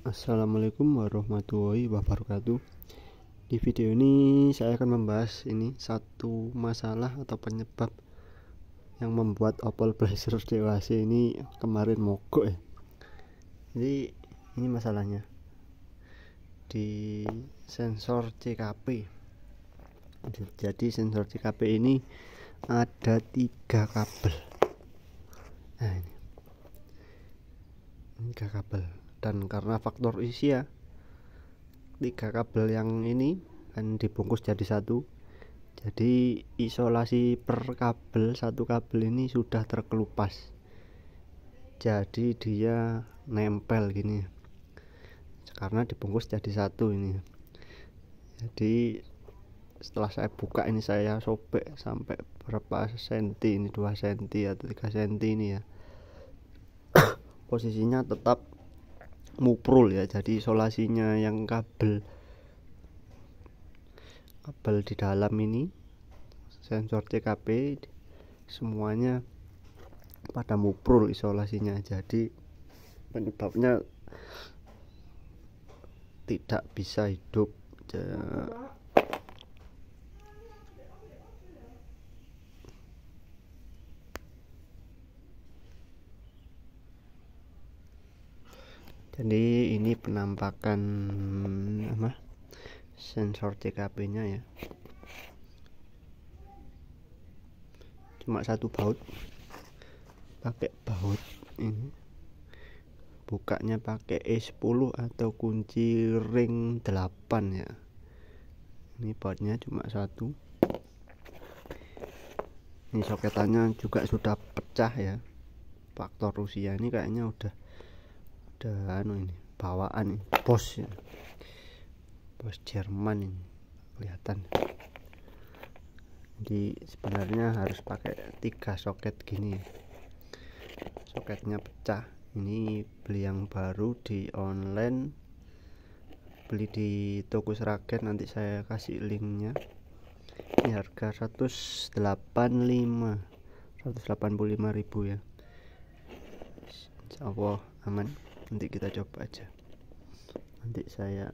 Assalamualaikum warahmatullahi wabarakatuh Di video ini saya akan membahas ini satu masalah atau penyebab yang membuat Opel Blazer DOHC ini kemarin mogok ya Jadi ini masalahnya Di sensor CKP Jadi sensor CKP ini ada tiga kabel Nah ini Tiga kabel dan karena faktor usia ya, tiga kabel yang ini kan dibungkus jadi satu jadi isolasi per kabel satu kabel ini sudah terkelupas jadi dia nempel gini karena dibungkus jadi satu ini jadi setelah saya buka ini saya sobek sampai berapa senti ini dua senti atau tiga senti ini ya posisinya tetap muprul ya jadi isolasinya yang kabel kabel di dalam ini sensor tkp semuanya pada muprul isolasinya jadi penyebabnya tidak bisa hidup jadi ini penampakan apa sensor TKP nya ya cuma satu baut pakai baut ini bukanya pakai E10 atau kunci ring 8 ya ini bautnya cuma satu ini soketannya juga sudah pecah ya faktor usia ini kayaknya udah ada anu ini bawaan ini, bos ini. bos Jerman ini kelihatan jadi sebenarnya harus pakai tiga soket gini ya. soketnya pecah ini beli yang baru di online beli di toko seragam nanti saya kasih linknya ini harga 185 185.000 ya Insya Allah aman nanti kita coba aja nanti saya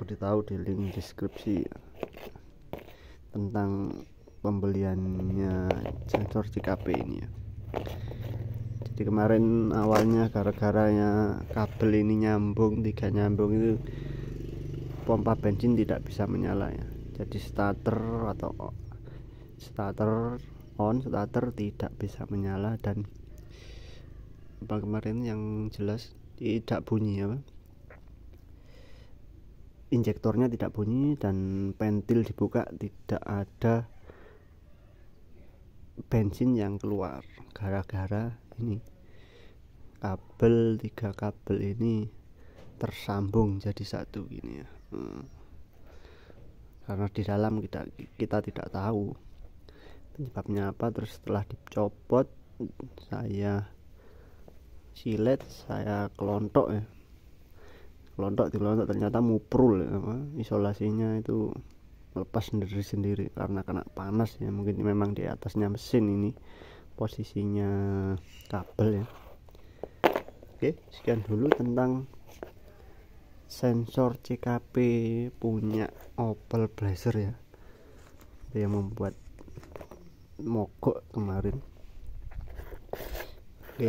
beritahu di link deskripsi tentang pembeliannya sensor JKP ini ya jadi kemarin awalnya gara-gara kabel ini nyambung tiga nyambung itu pompa bensin tidak bisa menyala ya jadi starter atau starter on starter tidak bisa menyala dan apa kemarin yang jelas tidak bunyi apa injektornya tidak bunyi dan pentil dibuka tidak ada bensin yang keluar gara-gara ini kabel tiga kabel ini tersambung jadi satu gini ya hmm. karena di dalam kita kita tidak tahu penyebabnya apa terus setelah dicopot saya silet saya kelontok ya kelontok di kelontok ternyata muprul ya, apa, isolasinya itu lepas sendiri sendiri karena kena panas ya mungkin memang di atasnya mesin ini posisinya kabel ya oke sekian dulu tentang sensor CKP punya Opel Blazer ya itu yang membuat mogok kemarin oke